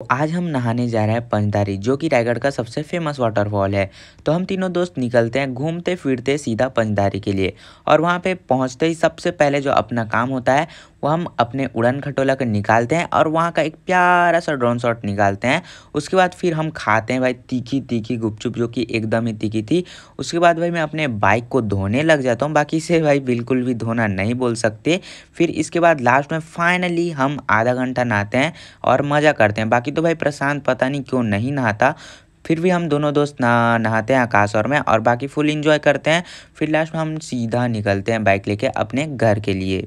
तो आज हम नहाने जा रहे हैं पंचदारी जो कि रायगढ़ का सबसे फेमस वाटरफॉल है तो हम तीनों दोस्त निकलते हैं घूमते फिरते सीधा पंचदारी के लिए और वहाँ पे पहुँचते ही सबसे पहले जो अपना काम होता है वो हम अपने उड़न खटोला को निकालते हैं और वहाँ का एक प्यारा सा ड्रोन शॉट निकालते हैं उसके बाद फिर हम खाते हैं भाई तीखी तीखी गुपचुप जो कि एकदम ही तीखी थी उसके बाद भाई मैं अपने बाइक को धोने लग जाता हूँ बाकी से भाई बिल्कुल भी धोना नहीं बोल सकते फिर इसके बाद लास्ट में फाइनली हम आधा घंटा नहाते हैं और मज़ा करते हैं बाकी तो भाई प्रशांत पता नहीं क्यों नहीं नहाता फिर भी हम दोनों दोस्त ना नहाते हैं आकाश और में और बाकी फुल इंजॉय करते हैं फिर लास्ट में हम सीधा निकलते हैं बाइक लेके अपने घर के लिए